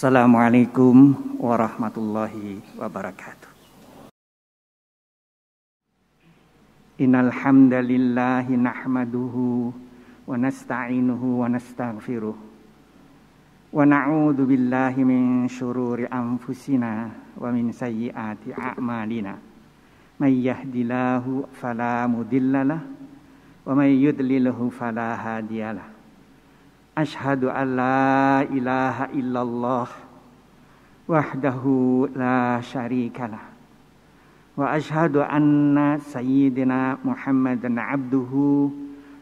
Assalamualaikum warahmatullahi wabarakatuh. Innal hamdalillahi nahmaduhu wa nasta'inuhu wa nastaghfiruh. Wa na'udzu billahi min shururi anfusina wa min sayyiati a'malina. May yahdillahu fala mudhillalah wa may yudlilhu fala hadiyalah. Ashadu an la ilaha illallah wahdahu la syarikalah wa ashadu anna sayyidina muhammadan abduhu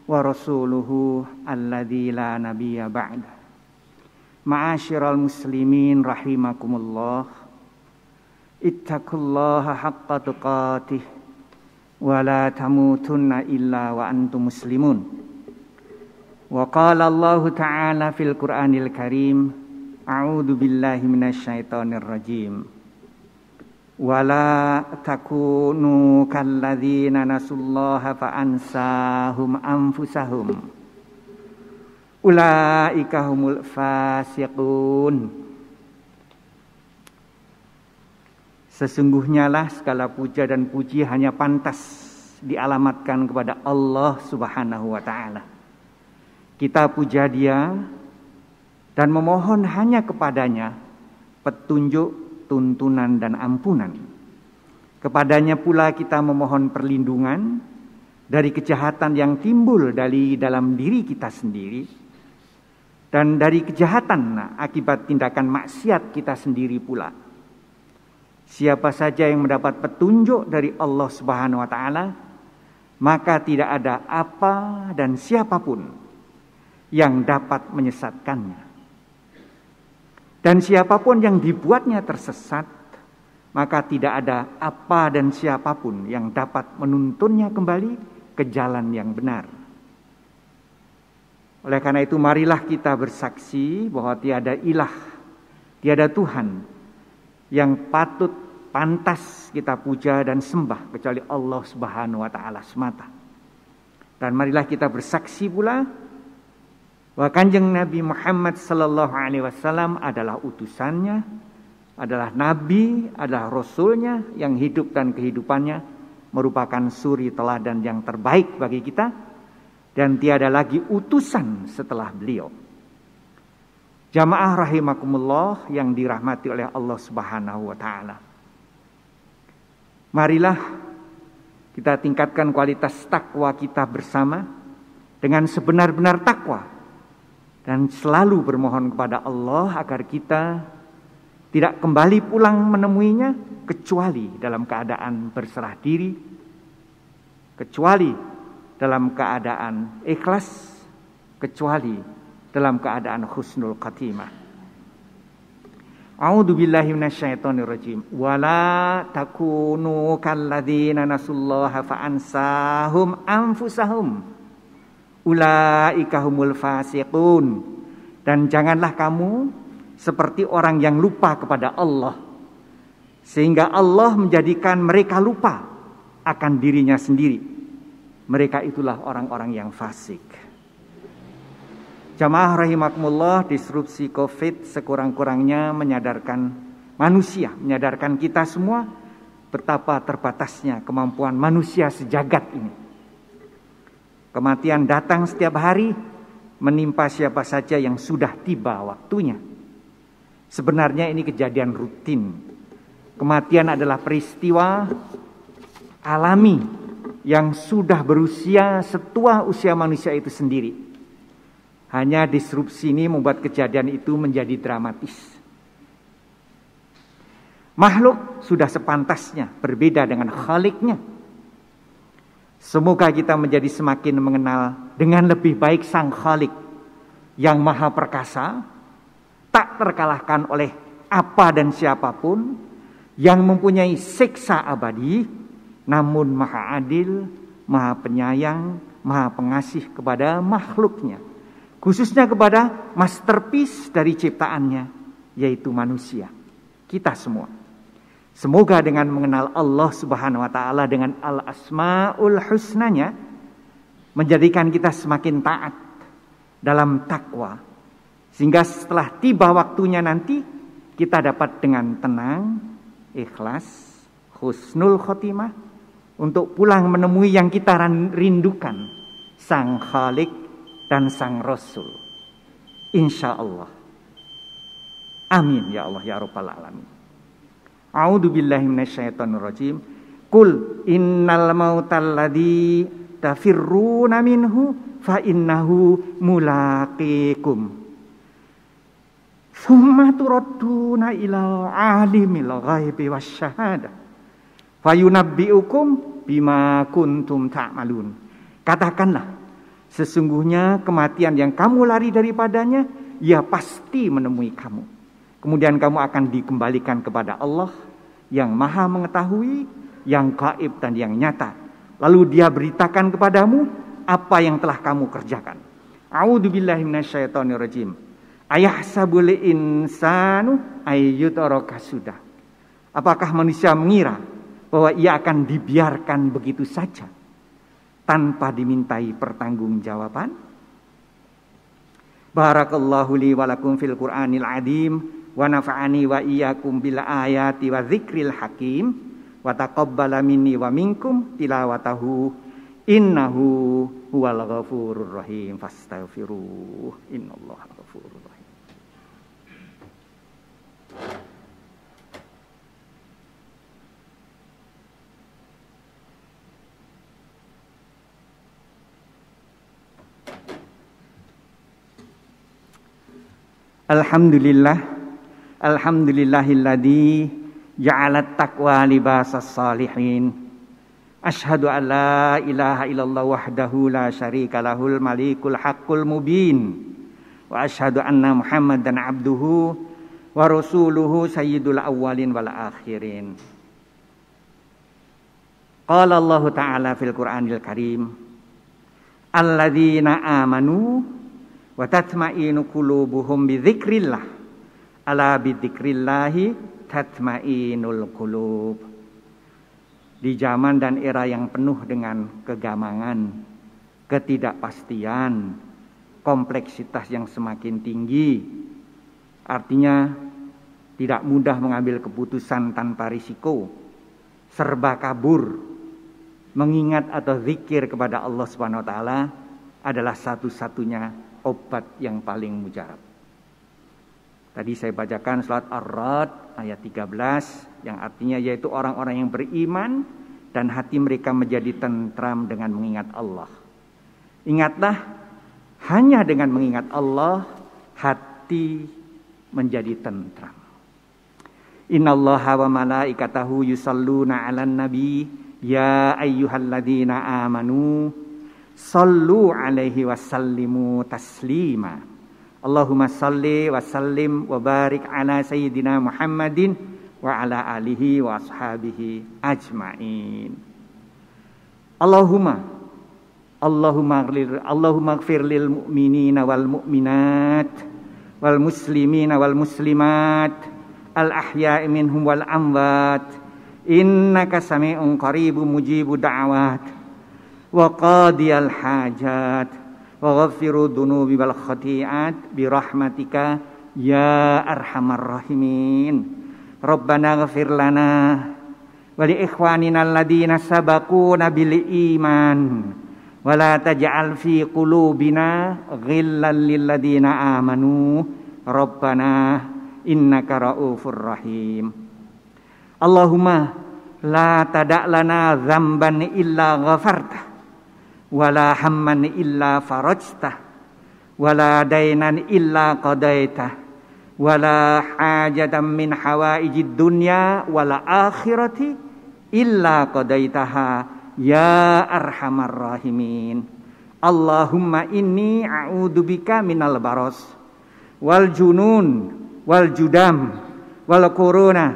wa rasuluhu alladhi la nabiyya ba'da ma'asyiral muslimin rahimakumullah ittaqullaha haqqa tuqatih wa la tamutunna illa wa antum muslimun وقال الله تعالى في القرآن الكريم أعوذ بالله من الشيطان الرجيم ولا تكونوا كالذين نسوا الله فأنساهم أنفسهم أولئك هم الفاسقون Sesungguhnya lah segala puja dan puji hanya pantas dialamatkan kepada Allah Subhanahu wa taala kita puja dia dan memohon hanya kepadanya petunjuk, tuntunan, dan ampunan. Kepadanya pula kita memohon perlindungan dari kejahatan yang timbul dari dalam diri kita sendiri dan dari kejahatan akibat tindakan maksiat kita sendiri pula. Siapa saja yang mendapat petunjuk dari Allah Subhanahu wa taala, maka tidak ada apa dan siapapun yang dapat menyesatkannya. Dan siapapun yang dibuatnya tersesat, maka tidak ada apa dan siapapun yang dapat menuntunnya kembali ke jalan yang benar. Oleh karena itu marilah kita bersaksi bahwa tiada ilah, tiada Tuhan yang patut pantas kita puja dan sembah kecuali Allah Subhanahu wa taala semata. Dan marilah kita bersaksi pula bahwa kanjeng Nabi Muhammad Sallallahu Alaihi Wasallam adalah utusannya, adalah nabi, adalah rasulnya yang hidup dan kehidupannya merupakan suri teladan yang terbaik bagi kita dan tiada lagi utusan setelah beliau. Jamaah rahimakumullah yang dirahmati oleh Allah Subhanahu wa taala. Marilah kita tingkatkan kualitas takwa kita bersama dengan sebenar-benar takwa dan selalu bermohon kepada Allah agar kita tidak kembali pulang menemuinya kecuali dalam keadaan berserah diri, kecuali dalam keadaan ikhlas, kecuali dalam keadaan husnul khatimah. A'udzu billahi minasyaitonir rajim. Wala takunu kalladzina nasullaha fa ansahum anfusahum ulaikahumul fasiqun. Dan janganlah kamu seperti orang yang lupa kepada Allah. Sehingga Allah menjadikan mereka lupa akan dirinya sendiri. Mereka itulah orang-orang yang fasik. Jamaah rahimakumullah disrupsi COVID sekurang-kurangnya menyadarkan manusia, menyadarkan kita semua betapa terbatasnya kemampuan manusia sejagat ini Kematian datang setiap hari menimpa siapa saja yang sudah tiba waktunya. Sebenarnya ini kejadian rutin. Kematian adalah peristiwa alami yang sudah berusia setua usia manusia itu sendiri. Hanya disrupsi ini membuat kejadian itu menjadi dramatis. Makhluk sudah sepantasnya berbeda dengan khaliknya Semoga kita menjadi semakin mengenal dengan lebih baik Sang Khalik yang Maha Perkasa, tak terkalahkan oleh apa dan siapapun, yang mempunyai siksa abadi, namun Maha Adil, Maha Penyayang, Maha Pengasih kepada makhluknya, khususnya kepada masterpiece dari ciptaannya, yaitu manusia, kita semua. Semoga dengan mengenal Allah Subhanahu wa taala dengan al-asmaul husnanya menjadikan kita semakin taat dalam takwa. Sehingga setelah tiba waktunya nanti kita dapat dengan tenang, ikhlas, husnul khotimah untuk pulang menemui yang kita rindukan, Sang Khalik dan Sang Rasul. Insya Allah. Amin ya Allah ya Rabbal Alamin. A'udzu billahi minasyaitonir rajim. Kul innal mautal ladzi tafirruna minhu fa innahu mulaqikum. Summa turadduna ila alimil ghaibi wasyahada. Fayunabbi'ukum bima kuntum ta'malun. Katakanlah, sesungguhnya kematian yang kamu lari daripadanya, ia pasti menemui kamu Kemudian kamu akan dikembalikan kepada Allah yang maha mengetahui, yang gaib dan yang nyata. Lalu dia beritakan kepadamu apa yang telah kamu kerjakan. A'udzubillahiminasyaitonirrojim. Ayah sabule insanu ayyutoroka sudah. Apakah manusia mengira bahwa ia akan dibiarkan begitu saja tanpa dimintai pertanggungjawaban? Barakallahu li walakum fil Qur'anil adim wa nafa'ani wa iyyakum bil ayati wa dzikril hakim wa taqabbala minni wa minkum tilawatahu innahu huwal ghafurur rahim fastaghfiruh innallaha ghafurur rahim Alhamdulillah Alhamdulillahilladzi ja'alat taqwa libasas salihin. Ashhadu an la ilaha illallah wahdahu la syarika lahul malikul haqqul mubin. Wa ashhadu anna Muhammadan abduhu wa rasuluhu sayyidul awalin wal akhirin. Qala Allah Ta'ala fil Qur'anil Karim Alladzina amanu wa tatma'inu qulubuhum bi dzikrillah Ala bidikrillahi tatmainul qulub. Di zaman dan era yang penuh dengan kegamangan, ketidakpastian, kompleksitas yang semakin tinggi. Artinya tidak mudah mengambil keputusan tanpa risiko, serba kabur. Mengingat atau zikir kepada Allah Subhanahu wa taala adalah satu-satunya obat yang paling mujarab. Tadi saya bacakan surat Ar-Rad ayat 13 yang artinya yaitu orang-orang yang beriman dan hati mereka menjadi tentram dengan mengingat Allah. Ingatlah hanya dengan mengingat Allah hati menjadi tentram. Innallaha wa malaikatahu yusalluna 'alan nabi ya ayyuhalladzina amanu sallu 'alaihi wasallimu taslima. Allahumma salli wa sallim wa barik ala sayyidina Muhammadin wa ala alihi wa ashabihi ajmain. Allahumma Allahumma gfir Allahumma gfir lil mu'minina wal mu'minat wal muslimina wal muslimat al ahya'i minhum wal amwat innaka sami'un qaribun mujibu da'wat wa qadiyal hajat waghfiru dunubi wal khati'at bi rahmatika ya arhamar rahimin. Rabbana ghafir lana wa li ikhwanina alladhina sabaquna bil iman wa la taj'al fi qulubina ghillan lil ladina amanu rabbana innaka raufur rahim. Allahumma la tada'lana lana dzamban illa ghafartah wala hamman illa farajta wala dainan illa qadaita wala hajatan min hawaijid dunya wala akhirati illa qadaitaha ya arhamar rahimin Allahumma inni a'udzubika minal baros wal junun wal judam wal corona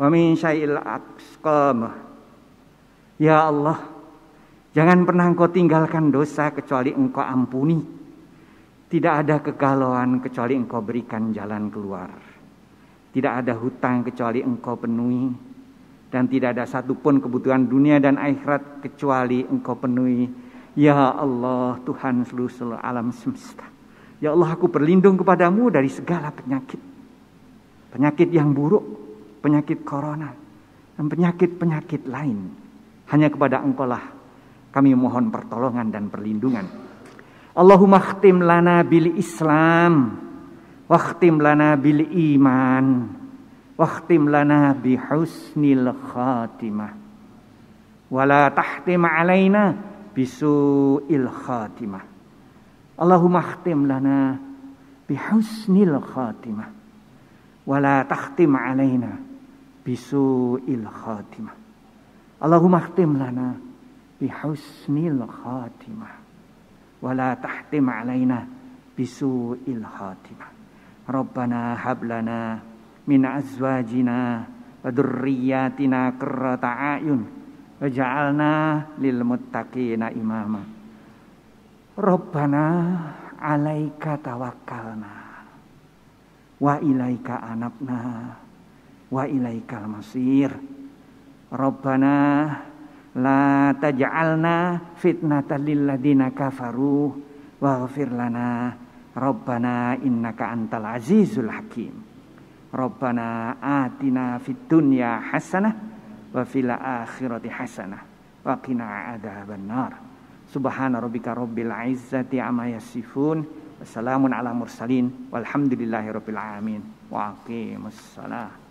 wa min syai'il aqsam ya Allah Jangan pernah engkau tinggalkan dosa kecuali engkau ampuni. Tidak ada kegalauan kecuali engkau berikan jalan keluar. Tidak ada hutang kecuali engkau penuhi. Dan tidak ada satupun kebutuhan dunia dan akhirat kecuali engkau penuhi. Ya Allah Tuhan seluruh, seluruh alam semesta. Ya Allah aku berlindung kepadamu dari segala penyakit. Penyakit yang buruk, penyakit corona, dan penyakit-penyakit lain. Hanya kepada engkau lah kami mohon pertolongan dan perlindungan. Allahumma khtim lana bil Islam wakhtim lana bil iman wakhtim lana bi husnil khatimah wala tahtim alaina bisuil khatimah Allahumma khtim lana bi husnil khatimah wala tahtim alaina bisuil khatimah Allahumma khtim lana bihusnil khatimah wala tahtim alaina bisuil khatimah rabbana hablana min azwajina wa dhurriyyatina qurrata a'yun waj'alna lil muttaqina imama rabbana alaika tawakkalna wa ilaika anabna wa ilaikal masir rabbana La taj'alna fitnatan ladina kafaru waghfir lana rabbana innaka antal azizul hakim. Rabbana atina fid dunya hasanah wa fil akhirati hasanah wa qina adzaban nar. Subhana rabbika rabbil izzati amma yasifun. Wassalamun ala mursalin walhamdulillahi rabbil alamin. Wa aqimussalah.